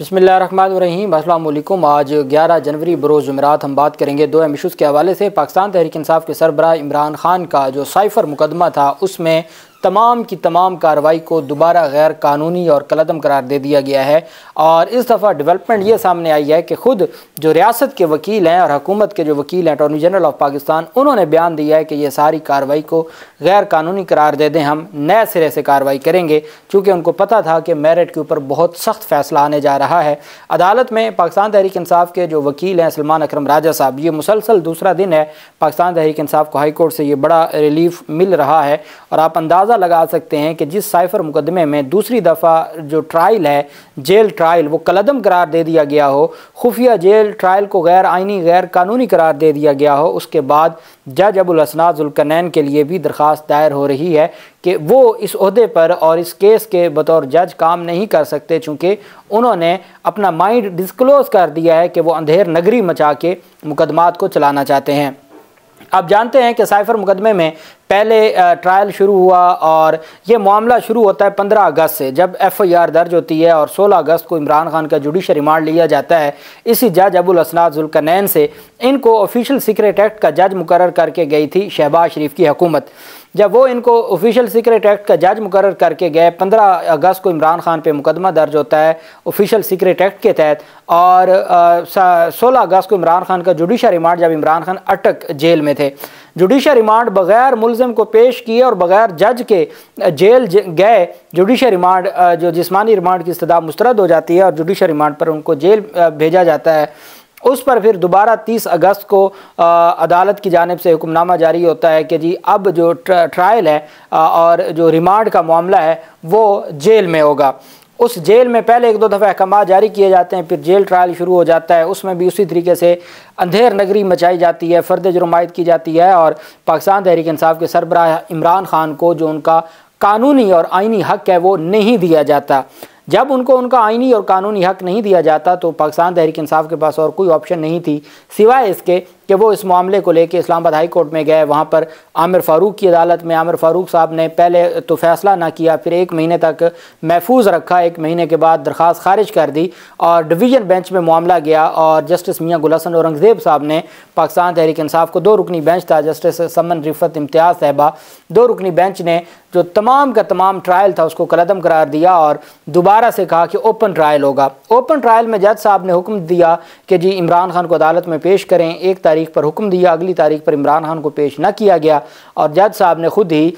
बसमीम अल्लाम आज 11 जनवरी बरोज़ जुमेरात हम बात करेंगे दो एम इशूज़ के हवाले से पाकिस्तान तहरीक इंसाफ के सरबरा इमरान खान का जो साइफर मुकदमा था उसमें तमाम की तमाम कार्रवाई को दोबारा गैर कानूनी और कलदम करार दे दिया गया है और इस दफ़ा डेवलपमेंट ये सामने आई है कि खुद जो रियासत के वकील हैं और हकूमत के जो वकील हैं अटॉर्नी जनरल ऑफ पाकिस्तान उन्होंने बयान दिया है कि ये सारी कार्रवाई को गैर कानूनी करार दे दें हम नए सिरे से कार्रवाई करेंगे चूँकि उनको पता था कि मेरिट के ऊपर बहुत सख्त फैसला आने जा रहा है अदालत में पाकिस्तान तहरीक इंसाफ के जो वकील हैं सलमान अक्रम राजा साहब ये मुसलसल दूसरा दिन है पाकिस्तान तहरीक इंसाफ को हाईकोर्ट से ये बड़ा रिलीफ मिल रहा है और आप अंदाज़ अंदाज़ा लगा सकते हैं कि जिस साइफर मुकदमे में दूसरी दफ़ा जो ट्रायल है जेल ट्रायल वो कलदम करार दे दिया गया हो खुफिया जेल ट्रायल को गैर आइनी गैर कानूनी करार दे दिया गया हो उसके बाद जज अबुलसनाजुल्कनैन के लिए भी दरख्वास्त दायर हो रही है कि वो इस अहदे पर और इस केस के बतौर जज काम नहीं कर सकते चूँकि उन्होंने अपना माइंड डिस्क्लोज़ कर दिया है कि वो अंधेर नगरी मचा के मुकदमात को चलाना चाहते हैं आप जानते हैं कि साइफर मुकदमे में पहले ट्रायल शुरू हुआ और ये मामला शुरू होता है 15 अगस्त से जब एफआईआर दर्ज होती है और 16 अगस्त को इमरान खान का जुडिशल रिमांड लिया जाता है इसी जज अबुल असनाद से इनको ऑफिशियल सीक्रेट एक्ट का जज मुकर करके गई थी शहबाज शरीफ की हुकूमत जब वो इनको ऑफिशियल सीक्रेट एक्ट का जज मुकर करके गए पंद्रह अगस्त को इमरान खान पर मुकदमा दर्ज होता है ऑफिशियल सीक्रेट एक्ट के तहत और सोलह अगस्त को इमरान खान का जुडिशल रिमांड जब इमरान खान अटक जेल में थे जुडिशल रिमांड बगैर मुलम को पेश किए और बगैर जज के जेल गए जुडिशल रिमांड जो जिसमानी रिमांड की इस्तः मुस्तरद हो जाती है और जुडिशल रिमांड पर उनको जेल भेजा जाता है उस पर फिर दोबारा 30 अगस्त को आ, अदालत की जानब से हुक्मनामा जारी होता है कि जी अब जो ट्रायल है आ, और जो रिमांड का मामला है वो जेल में होगा उस जेल में पहले एक दो दफ़ा अहकाम जारी किए जाते हैं फिर जेल ट्रायल शुरू हो जाता है उसमें भी उसी तरीके से अंधेर नगरी मचाई जाती है फर्द जुर्मायत की जाती है और पाकिस्तान तहरीक इंसाफ के सरबराह इमरान खान को जो उनका कानूनी और आइनी हक है वो नहीं दिया जाता जब उनको उनका आइनी और कानूनी हक नहीं दिया जाता तो पाकिस्तान तहरीक इंसाफ के पास और कोई ऑप्शन नहीं थी सिवाय इसके कि वो इस मामले को लेकर इस्लामाबाद हाई कोर्ट में गए वहाँ पर आमिर फ़ारूक की अदालत में आमिर फ़ारूक साहब ने पहले तो फ़ैसला ना किया फिर एक महीने तक महफूज रखा एक महीने के बाद दरख्वास खारिज कर दी और डिवीज़न बेंच में मामला गया और जस्टिस मियाँ गुलसन औरंगज़ेब साहब ने पाकिस्तान तहरीक इंसाफ को दो रुकनी बेंच था जस्टिस समन रिफत इम्तियाज़ साहबा दो रुकनी बेंच ने जो तमाम का तमाम ट्रायल था उसको कलदम करार दिया और दोबारा से कहा कि ओपन ट्रायल होगा ओपन ट्रायल में जज साहब ने हुक्म दिया कि जी इमरान खान को अदालत में पेश करें एक तारीख तारीख पर हुक्म दिया अगली तारीख पर इमरान खान को पेश ना किया गया और जज साहब ने खुद ही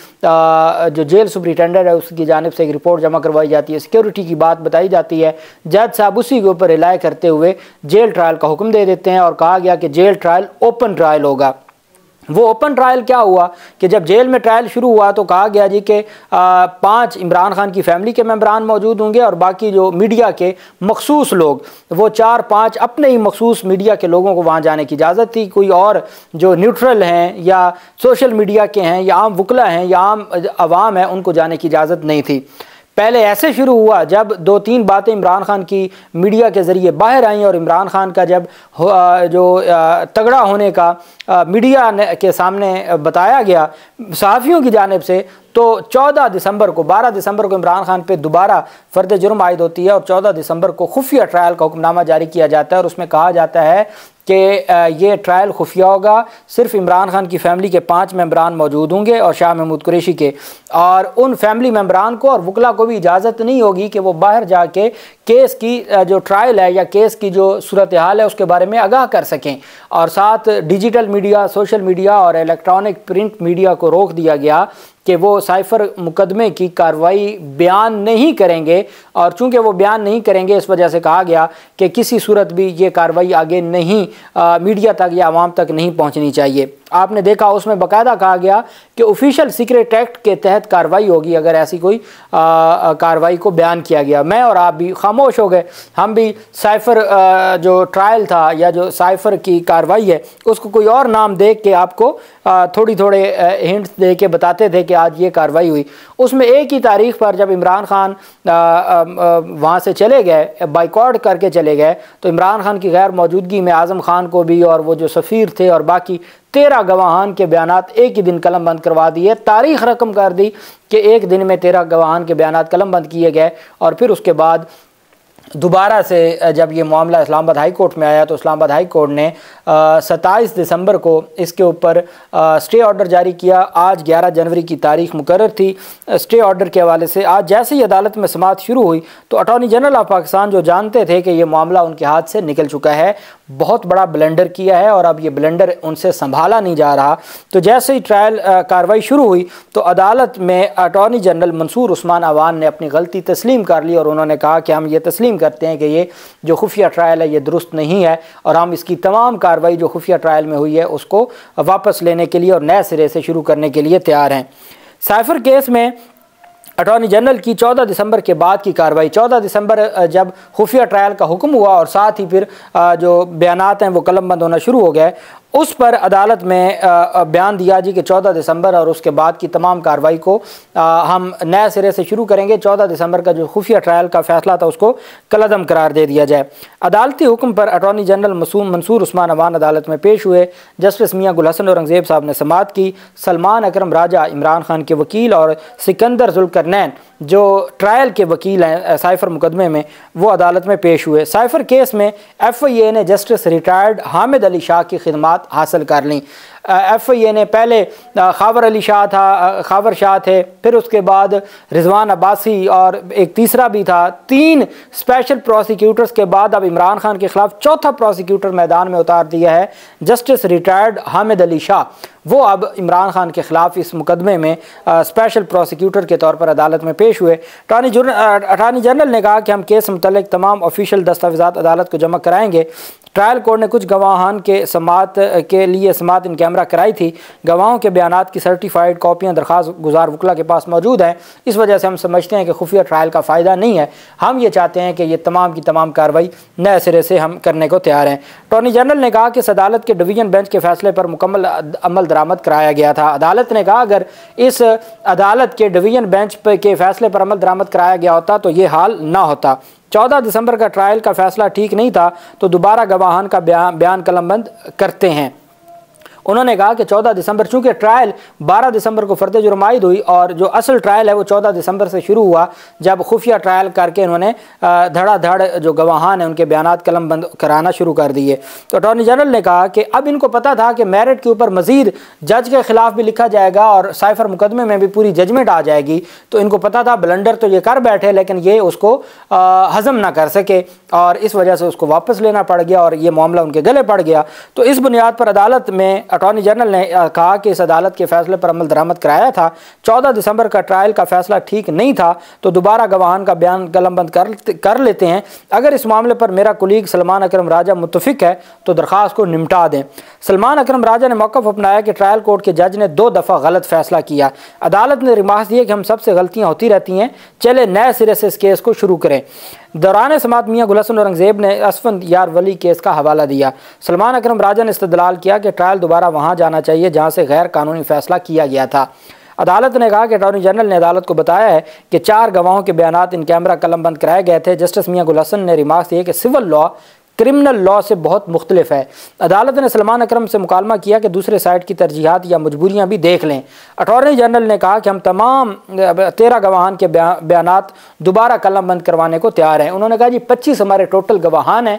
जो जेल सुप्रिटेंडेंट है उसकी जानब से एक रिपोर्ट जमा करवाई जाती है सिक्योरिटी की बात बताई जाती है जज साहब उसी के ऊपर रिलाय करते हुए जेल ट्रायल का हुक्म दे देते हैं और कहा गया कि जेल ट्रायल ओपन ट्रायल होगा वो ओपन ट्रायल क्या हुआ कि जब जेल में ट्रायल शुरू हुआ तो कहा गया जी कि पांच इमरान खान की फैमिली के मेम्बरान मौजूद होंगे और बाकी जो मीडिया के मखसूस लोग वो चार पांच अपने ही मखसूस मीडिया के लोगों को वहाँ जाने की इजाज़त थी कोई और जो न्यूट्रल हैं या सोशल मीडिया के हैं या आम वकला हैं या आम आवाम हैं उनको जाने की इजाज़त नहीं थी पहले ऐसे शुरू हुआ जब दो तीन बातें इमरान खान की मीडिया के ज़रिए बाहर आईं और इमरान खान का जब जो तगड़ा होने का मीडिया के सामने बताया गया सहाफ़ियों की जानब से तो 14 दिसंबर को 12 दिसंबर को इमरान खान पे दोबारा फर्द जुर्म आयद होती है और 14 दिसंबर को खुफिया ट्रायल का हुक्मनामा जारी किया जाता है और उसमें कहा जाता है कि ये ट्रायल खुफिया होगा सिर्फ इमरान खान की फैमिली के पाँच मेम्बरान मौजूद होंगे और शाह महमूद कुरेशी के और उन फैमिली मेम्बरान को और वकला को भी इजाज़त नहीं होगी कि वो बाहर जाके केस की जो ट्रायल है या केस की जो सूरत हाल है उसके बारे में आगाह कर सकें और साथ डिजिटल मीडिया सोशल मीडिया और इलेक्ट्रॉनिक प्रिंट मीडिया को रोक दिया गया कि वो साइफर मुकदमे की कार्रवाई बयान नहीं करेंगे और चूंकि वो बयान नहीं करेंगे इस वजह से कहा गया कि किसी सूरत भी ये कार्रवाई आगे नहीं आ, मीडिया तक या आवाम तक नहीं पहुंचनी चाहिए आपने देखा उसमें बकायदा कहा गया कि ऑफिशियल सीक्रेट एक्ट के तहत कार्रवाई होगी अगर ऐसी कोई कार्रवाई को बयान किया गया मैं और आप भी खामोश हो गए हम भी साइफर आ, जो ट्रायल था या जो साइफर की कार्रवाई है उसको कोई और नाम दे के आपको आ, थोड़ी थोड़े हिंट्स दे के बताते थे कि आज ये कार्रवाई हुई उसमें एक ही तारीख पर जब इमरान खान वहाँ से चले गए बाइकआउट करके चले गए तो इमरान खान की गैर मौजूदगी में आज़म खान को भी और वो जो सफ़ीर थे और बाकी तेरह गवाहान के बयान एक ही दिन कलम बंद करवा दिए तारीख रकम कर दी कि एक दिन में तेरह गवाहान के बयान कलम बंद किए गए और फिर उसके बाद दोबारा से जब ये मामला इस्लामाबाद हाई कोर्ट में आया तो इस्लामाबाद हाई कोर्ट ने सत्ताईस दिसंबर को इसके ऊपर स्टे ऑर्डर जारी किया आज 11 जनवरी की तारीख मुकर थी स्टे ऑर्डर के हवाले से आज जैसे ही अदालत में समात शुरू हुई तो अटॉर्नी जनरल ऑफ पाकिस्तान जो जानते थे कि ये मामला उनके हाथ से निकल चुका है बहुत बड़ा ब्लेंडर किया है और अब ये ब्लेंडर उनसे संभाला नहीं जा रहा तो जैसे ही ट्रायल कार्रवाई शुरू हुई तो अदालत में अटॉर्नी जनरल मंसूर उस्मान अवान ने अपनी गलती तस्लीम कर ली और उन्होंने कहा कि हम ये तस्लीम करते हैं कि ये जो खुफिया ट्रायल है ये दुरुस्त नहीं है और हम इसकी तमाम कार्रवाई जो खुफिया ट्रायल में हुई है उसको वापस लेने के लिए और नए सिरे से शुरू करने के लिए तैयार हैं साइफर केस में अटॉर्नी जनरल की 14 दिसंबर के बाद की कार्रवाई 14 दिसंबर जब खुफिया ट्रायल का हुक्म हुआ और साथ ही फिर जो बयानात हैं वो कलम बंद होना शुरू हो गए उस पर अदालत में बयान दिया जी कि 14 दिसंबर और उसके बाद की तमाम कार्रवाई को हम नए सिरे से शुरू करेंगे 14 दिसंबर का जो खुफिया ट्रायल का फैसला था उसको कलदम करार दे दिया जाए अदालती हुक्म पर अटॉर्नी जनरल मसूम मंसूर उस्मान अवान अदालत में पेश हुए जस्टिस मियाँ हसन औरंगज़ेब साहब ने समात की सलमान अक्रम राजा इमरान खान के वकील और सिकंदर जुलकर नैन जो ट्रायल के वकील हैं साइफर मुकदमे में वो अदालत में पेश हुए साइफर केस में एफ आई ए ने जस्टिस रिटायर्ड हामिद अली शाह की खदमात हासिल कर लीं एफ आई ए ने पहले खावर अली शाह था खावर शाह थे फिर उसके बाद रिजवान अब्बासी और एक तीसरा भी था तीन स्पेशल प्रोसिक्यूटर्स के बाद अब इमरान खान के खिलाफ चौथा प्रोसिक्यूटर मैदान में उतार दिया है जस्टिस रिटायर्ड हामिद अली शाह वो अब इमरान खान के खिलाफ इस मुकदमे में आ, स्पेशल प्रोसिक्यूटर के तौर पर अदालत में पेश हुए जनरल अटार्नी जनरल ने कहा कि हम केस मतलब तमाम ऑफिशियल दस्तावेजा अदालत को जमा कराएंगे ट्रायल कोर्ट ने कुछ गवाहान के समात के लिए समात इनके हमरा कराई थी गवाहों के बयान की सर्टिफाइड कापियाँ दरख्वास्त गुजार वकला के पास मौजूद हैं इस वजह से हम समझते हैं कि खुफिया ट्रायल का फ़ायदा नहीं है हम ये चाहते हैं कि ये तमाम की तमाम कार्रवाई नए सिरे से हम करने को तैयार हैं अटॉर्नी जनरल ने कहा कि इस अदालत के डिवीजन बेंच के फैसले पर मुकम्मल अमल दरामद कराया गया था अदालत ने कहा अगर इस अदालत के डिवीजन बेंच के फैसले पर अमल दरामद कराया गया होता तो ये हाल ना होता चौदह दिसंबर का ट्रायल का फैसला ठीक नहीं था तो दोबारा गवाहान का बयान कलमबंद करते हैं उन्होंने कहा कि 14 दिसंबर चूँकि ट्रायल 12 दिसंबर को फर्द जुर्माइद हुई और जो असल ट्रायल है वो 14 दिसंबर से शुरू हुआ जब खुफिया ट्रायल करके उन्होंने धड़ाधड़ जो गवाहान हैं उनके बयान कलम बंद कराना शुरू कर दिए तो अटॉर्नी जनरल ने कहा कि अब इनको पता था कि मेरिट के ऊपर मजीद जज के खिलाफ भी लिखा जाएगा और साइफर मुकदमे में भी पूरी जजमेंट आ जाएगी तो इनको पता था ब्लेंडर तो ये कर बैठे लेकिन ये उसको हजम ना कर सके और इस वजह से उसको वापस लेना पड़ गया और ये मामला उनके गले पड़ गया तो इस बुनियाद पर अदालत में अटॉर्नी जनरल ने कहा कि इस अदालत के फैसले पर अमल दरामद कराया था 14 दिसंबर का ट्रायल का फैसला ठीक नहीं था तो दोबारा गवाहान का बयान कलमबंद कर कर लेते हैं अगर इस मामले पर मेरा कुलीग सलमान अक्रम राजा मुतफिक है तो दरख्वास्त को निपटा दें सलमान अक्रम राजा ने मौक़ अपनाया कि ट्रायल कोर्ट के जज ने दो दफ़ा गलत फैसला किया अदालत ने रिमास दिए कि हम सबसे गलतियाँ होती रहती हैं चले नए सिरे से इस केस को शुरू करें दौरान समात मियाँ गुलसन औरंगजेब ने असफन यार वली केस का हवाला दिया सलमान अक्रम राजा ने इस्तलाल किया कि ट्रायल दोबारा दोबारा वहाँ जाना चाहिए जहाँ से गैर कानूनी फैसला किया गया था अदालत ने कहा कि अटॉर्नी जनरल ने अदालत को बताया है कि चार गवाहों के बयान इन कैमरा कलम बंद कराए गए थे जस्टिस मियाँ गुल हसन ने रिमार्क दिए कि सिविल लॉ क्रिमिनल लॉ से बहुत मुख्तलिफ है अदालत ने सलमान अक्रम से मुकालमा किया कि दूसरे साइड की तरजीहत या मजबूरियाँ भी देख लें अटॉर्नी जनरल ने कहा कि हम तमाम तेरह गवाहान के बयान दोबारा कलम बंद करवाने को तैयार हैं उन्होंने कहा जी पच्चीस हमारे टोटल गवाहान हैं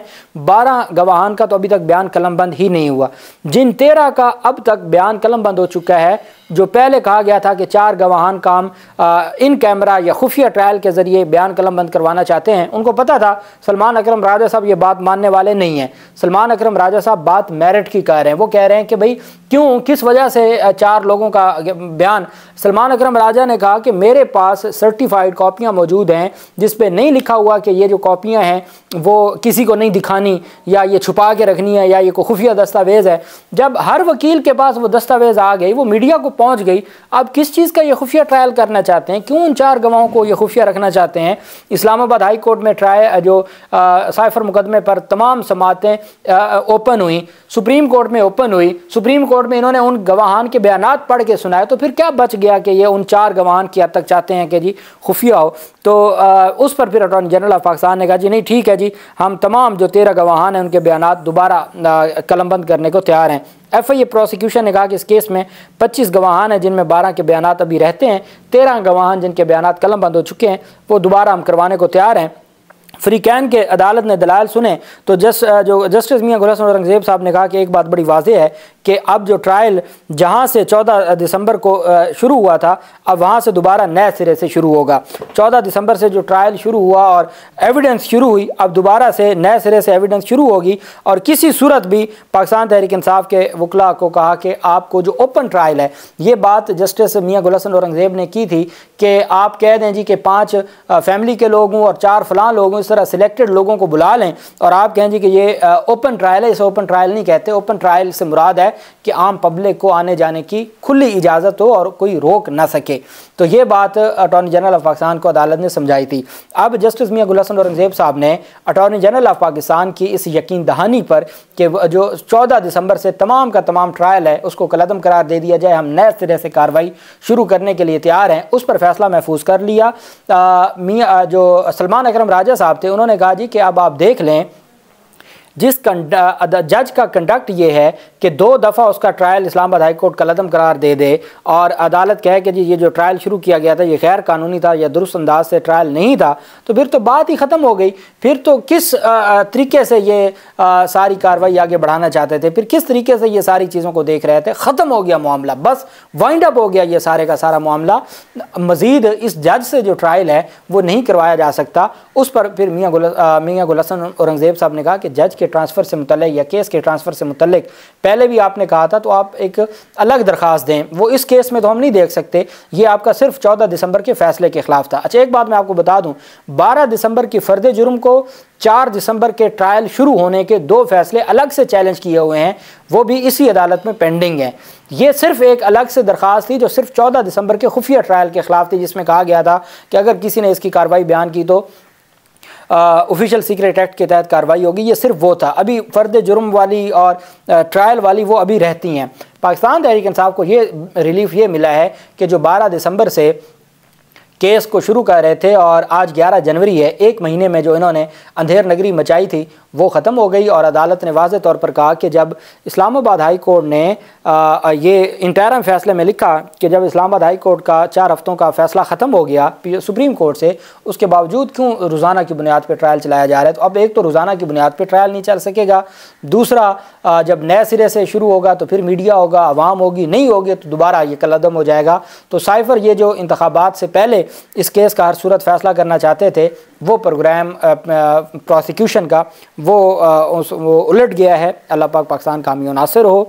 बारह गवाहान का तो अभी तक बयान कलम बंद ही नहीं हुआ जिन तेरह का अब तक बयान कलम बंद हो चुका है जो पहले कहा गया था कि चार गवाहान काम आ, इन कैमरा या खुफिया ट्रायल के ज़रिए बयान कलम बंद करवाना चाहते हैं उनको पता था सलमान अकरम राजा साहब ये बात मानने वाले नहीं हैं सलमान अकरम राजा साहब बात मेरिट की कह रहे हैं वो कह रहे हैं कि भाई क्यों किस वजह से चार लोगों का बयान सलमान अकरम राजा ने कहा कि मेरे पास सर्टिफाइड कापियाँ मौजूद हैं जिस पर नहीं लिखा हुआ कि ये जो कापियाँ हैं वो किसी को नहीं दिखानी या ये छुपा के रखनी है या ये कोई खुफिया दस्तावेज़ है जब हर वकील के पास वो दस्तावेज़ आ गई वो मीडिया को पहुंच गई अब किस चीज़ का ये खुफिया ट्रायल करना चाहते हैं क्यों उन चार गवाहों को ये खुफिया रखना चाहते हैं इस्लामाबाद हाई कोर्ट में ट्रायल जो साइफर मुकदमे पर तमाम समातें ओपन हुई सुप्रीम कोर्ट में ओपन हुई सुप्रीम कोर्ट में इन्होंने उन गवाहान के बयान पढ़ के सुनाए तो फिर क्या बच गया कि ये उन चार गवाहान की हद तक चाहते हैं कि जी खुफिया हो तो आ, उस पर फिर अटॉर्नी जनरल ऑफ पाकिस्तान ने कहा जी नहीं ठीक है जी हम तमाम जो तेरह गवाहान हैं उनके बयान दोबारा कलमबंद करने को तैयार हैं एफ आई ए प्रोसिक्यूशन ने कहा कि इस केस में 25 गवाहान हैं जिनमें 12 के बयान अभी रहते हैं 13 गवाहान जिनके बयान कलम बंद हो चुके हैं वो दोबारा हम करवाने को तैयार हैं फ्री कैन के अदालत ने दलाल सुने तो जस जो जस्टिस मियाँ गुलास औरंगज़ेब साहब ने कहा कि एक बात बड़ी वाज है कि अब जो ट्रायल जहाँ से 14 दिसंबर को शुरू हुआ था अब वहाँ से दोबारा नए सिरे से शुरू होगा 14 दिसंबर से जो ट्रायल शुरू हुआ और एविडेंस शुरू हुई अब दोबारा से नए सिरे से एविडेंस शुरू होगी और किसी सूरत भी पाकिस्तान तहरीक इंसाफ के वकला को कहा कि आपको जो ओपन ट्रायल है ये बात जस्टिस मियाँ गुल हसन औरंगज़ेब ने की थी कि आप कह दें जी कि पाँच फैमिली के लोग हूँ और चार फलां लोग हों उस तरह सिलेक्टेड लोगों को बुला लें और आप कहें जी कि ये ओपन ट्रायल है इसे ओपन ट्रायल नहीं कहते ओपन ट्रायल से मुराद है कि आम पब्लिक को आने जाने की खुली इजाज़त हो और कोई रोक ना सके तो ये बात अटॉर्नी जनरल ऑफ पाकिस्तान को अदालत ने समझाई थी अब जस्टिस मियाँ गुलसन औरंगजेब साहब ने अटॉर्नी जनरल ऑफ पाकिस्तान की इस यकीन दहानी पर कि जो चौदह दिसंबर से तमाम का तमाम ट्रायल है उसको कलदम करार दे दिया जाए हम नए सिरे से कार्रवाई शुरू करने के लिए तैयार हैं उस पर फैसला महफूज कर लिया मियाँ जो सलमान अक्रम राजा साहब साहब थे उन्होंने कहा जी कि अब आप देख लें जिस जज का कंडक्ट ये है कि दो दफ़ा उसका ट्रायल इस्लामाबाद हाई कोर्ट कलदम करार दे दे और अदालत कहे कि जी ये जो ट्रायल शुरू किया गया था ये गैर कानूनी था या दुरुस्त अंदाज से ट्रायल नहीं था तो फिर तो बात ही ख़त्म हो गई फिर तो किस तरीके से ये सारी कार्रवाई आगे बढ़ाना चाहते थे फिर किस तरीके से ये सारी चीज़ों को देख रहे थे ख़त्म हो गया मामला बस वाइंड अप हो गया ये सारे का सारा मामला मज़ीद इस जज से जो ट्रायल है वो नहीं करवाया जा सकता उस पर फिर मियाँ गुल मियाँ गुलसन औरंगज़ेब साहब ने कहा कि जज के ट्रांसफ़र से मुतल या केस के ट्रांसफ़र से मुतल पहले भी आपने कहा था तो आप एक अलग दरख्वास्त दें वो इस केस में तो हम नहीं देख सकते ये आपका सिर्फ चौदह दिसंबर के फैसले के खिलाफ था अच्छा एक बात मैं आपको बता दूँ बारह दिसंबर की फर्द जुर्म को चार दिसंबर के ट्रायल शुरू होने के दो फैसले अलग से चैलेंज किए हुए हैं वो भी इसी अदालत में पेंडिंग है ये सिर्फ एक अलग से दरख्वास्त थी जो सिर्फ चौदह दिसंबर के खुफिया ट्रायल के खिलाफ थी जिसमें कहा गया था कि अगर किसी ने इसकी कार्रवाई बयान की तो ऑफिशियल सीक्रेट एक्ट के तहत कार्रवाई होगी ये सिर्फ वो था अभी फ़र्द जुर्म वाली और ट्रायल वाली वो अभी रहती हैं पाकिस्तान तहरीक इंसाफ को ये रिलीफ ये मिला है कि जो 12 दिसंबर से केस को शुरू कर रहे थे और आज 11 जनवरी है एक महीने में जो इन्होंने अंधेर नगरी मचाई थी वो ख़त्म हो गई और अदालत ने वाज तौर पर कहा कि जब इस्लामाबाद हाई कोर्ट ने ये इंटरम फैसले में लिखा कि जब इस्लामाबाद हाई कोर्ट का चार हफ्तों का फैसला ख़त्म हो गया सुप्रीम कोर्ट से उसके बावजूद क्यों रोज़ाना की बुनियाद पर ट्रायल चलाया जा रहा है तो अब एक तो रोज़ाना की बुनियाद पर ट्रायल नहीं चल सकेगा दूसरा जब नए सिरे से शुरू होगा तो फिर मीडिया होगा आवाम होगी नहीं होगी तो दोबारा ये कलदम हो जाएगा तो साइफर ये जो इंतबात से पहले इस केस का हर सूरत फ़ैसला करना चाहते थे वो प्रोग्राम प्रोसिक्यूशन का वो वो उलट गया है अल्लाह पाक पाकिस्तान कामियों नासिर हो